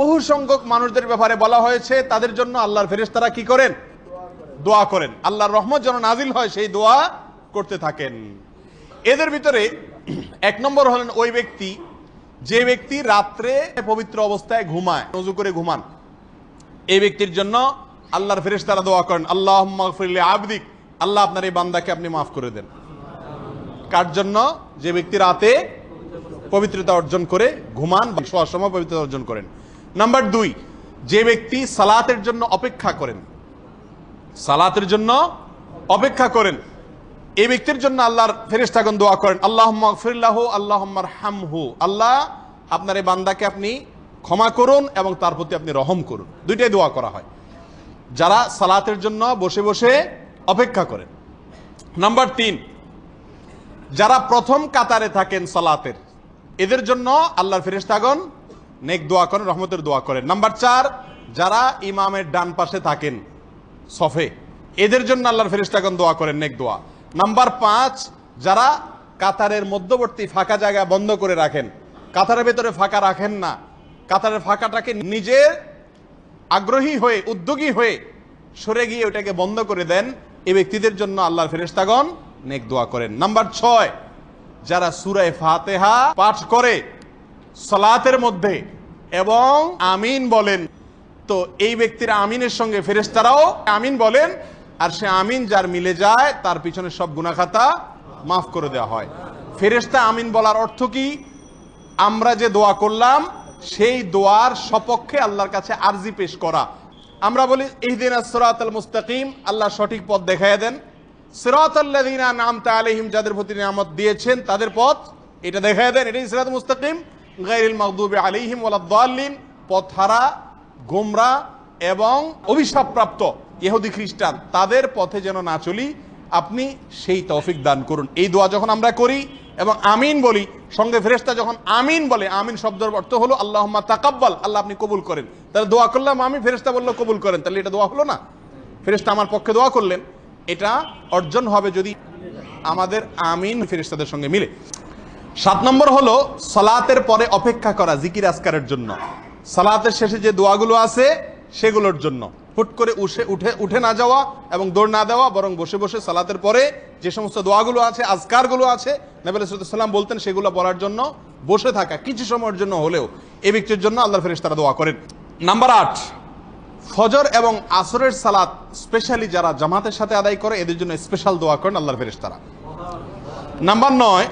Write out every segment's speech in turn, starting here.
বহু সংখ্যক মানুষদের ব্যাপারে বলা হয়েছে তাদের জন্য আল্লাহর তারা কি করেন দোয়া করেন আল্লাহর রহমত যেন নাজিল হয় সেই দোয়া করতে থাকেন এদের ভিতরে এক নম্বর হলেন ওই ব্যক্তি যে ব্যক্তি রাত্রে পবিত্র অবস্থায় ঘুমায় নজু করে ঘুমান এই ব্যক্তির জন্য আল্লাহর তারা দোয়া করেন আল্লাহ আবদিক আল্লাহ আপনার এই বান্দাকে আপনি মাফ করে দেন কার জন্য যে ব্যক্তি রাতে পবিত্রতা অর্জন করে ঘুমান শোয়ার সময় পবিত্রতা অর্জন করেন নাম্বার দুই যে ব্যক্তি সালাতের জন্য অপেক্ষা করেন সালাতের জন্য অপেক্ষা করেন এই ব্যক্তির জন্য আল্লাহর ফেরিস্তাগণ দোয়া করেন আল্লাহ ফিরাহ হাম হামহু আল্লাহ আপনার এই বান্দাকে আপনি ক্ষমা করুন এবং তার প্রতি আপনি রহম করুন দুইটাই দোয়া করা হয় যারা সালাতের জন্য বসে বসে অপেক্ষা করেন নাম্বার তিন যারা প্রথম কাতারে থাকেন সালাতের এদের জন্য আল্লাহর ফেরিস্তাগণ নেক দোয়া করেন রহমতের দোয়া করেন নাম্বার চার যারা ইমামের ডান পাশে থাকেন সফে এদের জন্য আল্লাহর ফেরিস্তাগণ দোয়া করেন নেক দোয়া নাম্বার পাঁচ যারা কাতারের মধ্যবর্তী ফাঁকা জায়গা বন্ধ করে রাখেন কাতারের ভেতরে ফাঁকা রাখেন না কাতারের ফাঁকাটাকে নিজের আগ্রহী হয়ে উদ্যোগী হয়ে সরে গিয়ে ওটাকে বন্ধ করে দেন এ ব্যক্তিদের জন্য আল্লাহর ফেরিস্তাগণ নেক দোয়া করেন নাম্বার ছয় যারা সুরায় ফাতেহা পাঠ করে সলাতের মধ্যে এবং আমিন বলেন তো এই ব্যক্তির আমিনের সঙ্গে ফেরেস্তারাও আমিন বলেন আর সে আমিন যার মিলে যায় তার পিছনে সব গুণাখাতা মাফ করে দেওয়া হয় ফেরেস্তা আমিন বলার অর্থ কি আমরা যে দোয়া করলাম সেই দোয়ার সপক্ষে আল্লাহর কাছে আর্জি পেশ করা আমরা বলি ইহদিন আসরাত আল মুস্তাকিম আল্লাহ সঠিক পথ দেখাইয়া দেন নাম তা আলহিম যাদের প্রতি নিয়ামত দিয়েছেন তাদের পথ এটা দেখায় দেন এটাই সিরাত মুস্তাকিম আলিহিম ওলাদ্দালিন পথারা গোমরা এবং অভিশাপপ্রাপ্ত ইহুদি খ্রিস্টান তাদের পথে যেন না চলি আপনি সেই তৌফিক দান করুন এই দোয়া যখন আমরা করি এবং আমিন বলি সঙ্গে ফেরেস্তা যখন আমিন বলে আমিন শব্দের অর্থ হলো আল্লাহ তাকাব্বাল আল্লাহ আপনি কবুল করেন তাহলে দোয়া করলাম আমি ফেরেস্তা বললো কবুল করেন তাহলে এটা দোয়া হলো না ফেরেস্তা আমার পক্ষে দোয়া করলেন এটা অর্জন হবে যদি আমাদের আমিন ফেরেস্তাদের সঙ্গে মিলে সাত নম্বর হলো সালাতের পরে অপেক্ষা করা জিকির আসকারের জন্য সালাতের শেষে যে দোয়াগুলো আছে সেগুলোর জন্য হুট করে উঠে উঠে উঠে না যাওয়া এবং দৌড় না দেওয়া বরং বসে বসে সালাতের পরে যে সমস্ত দোয়াগুলো আছে আজকারগুলো আছে নবেল বলতেন সেগুলো বলার জন্য বসে থাকা কিছু সময়ের জন্য হলেও এ ব্যক্তির জন্য আল্লাহ ফেরেশ তারা দোয়া করেন নাম্বার আট ফজর এবং আসরের সালাত স্পেশালি যারা জামাতের সাথে আদায় করে এদের জন্য স্পেশাল দোয়া করেন আল্লাহ ফেরেশ তারা নাম্বার নয়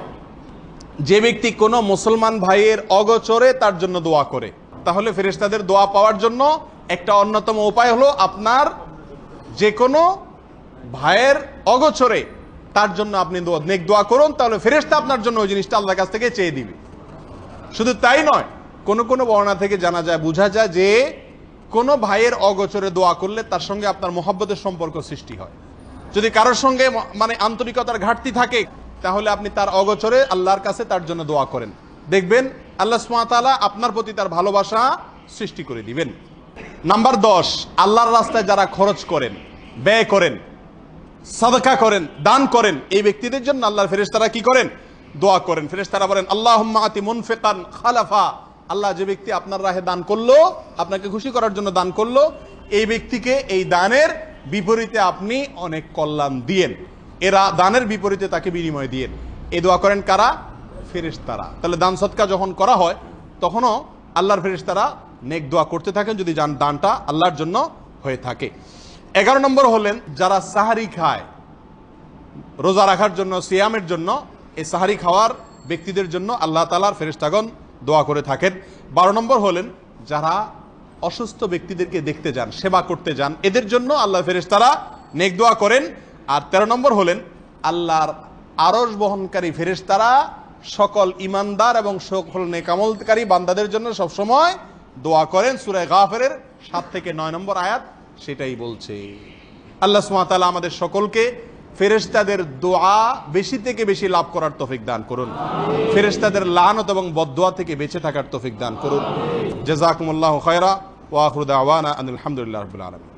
যে ব্যক্তি কোনো মুসলমান ভাইয়ের অগচরে তার জন্য দোয়া করে তাহলে ফেরেশতাদের দোয়া পাওয়ার জন্য একটা অন্যতম উপায় হলো আপনার যে কোনো ভাইয়ের অগচরে তার জন্য আপনি নেক দোয়া করুন তাহলে ফেরেশতা আপনার জন্য ওই জিনিসটা আল্লাহ কাছ থেকে চেয়ে দিবে শুধু তাই নয় কোন কোনো বর্ণনা থেকে জানা যায় বোঝা যায় যে কোনো ভাইয়ের অগচরে দোয়া করলে তার সঙ্গে আপনার মহাব্বতের সম্পর্ক সৃষ্টি হয় যদি কারোর সঙ্গে মানে আন্তরিকতার ঘাটতি থাকে তাহলে আপনি তার অগোচরে আল্লাহর কাছে তার জন্য দোয়া করেন দেখবেন আল্লাহ সুমাতালা আপনার প্রতি তার ভালোবাসা সৃষ্টি করে দিবেন নাম্বার দশ আল্লাহর রাস্তায় যারা খরচ করেন ব্যয় করেন সাদকা করেন দান করেন এই ব্যক্তিদের জন্য আল্লাহর ফেরেশতারা কি করেন দোয়া করেন ফেরেশতারা বলেন আল্লাহ আতি মুনফেকান খালাফা আল্লাহ যে ব্যক্তি আপনার রাহে দান করলো আপনাকে খুশি করার জন্য দান করলো এই ব্যক্তিকে এই দানের বিপরীতে আপনি অনেক কল্যাণ দিয়েন এরা দানের বিপরীতে তাকে বিনিময় দিয়ে এ দোয়া করেন কারা ফেরেশতারা তাহলে দান সৎকা যখন করা হয় তখনও আল্লাহর ফেরেশতারা নেক দোয়া করতে থাকেন যদি যান দানটা আল্লাহর জন্য হয়ে থাকে এগারো নম্বর হলেন যারা সাহারি খায় রোজা রাখার জন্য সিয়ামের জন্য এই সাহারি খাওয়ার ব্যক্তিদের জন্য আল্লাহ তালার ফেরিস্তাগণ দোয়া করে থাকেন বারো নম্বর হলেন যারা অসুস্থ ব্যক্তিদেরকে দেখতে যান সেবা করতে যান এদের জন্য আল্লাহ ফেরেস্তারা নেক দোয়া করেন আর ১৩ নম্বর হলেন আল্লাহর আরস বহনকারী ফেরেশতারা সকল ইমানদার এবং সকল নেকামলকারী বান্দাদের জন্য সবসময় দোয়া করেন সুরায় গাফের সাত থেকে নয় নম্বর আয়াত সেটাই বলছে আল্লাহ সুমাতালা আমাদের সকলকে ফেরেশতাদের দোয়া বেশি থেকে বেশি লাভ করার তফিক দান করুন ফেরেশতাদের লানত এবং বদোয়া থেকে বেঁচে থাকার তফিক দান করুন জেজাকুমুল্লাহ খায়রা ওয়াহরুদ আওয়ানা আনুল রবিল আলম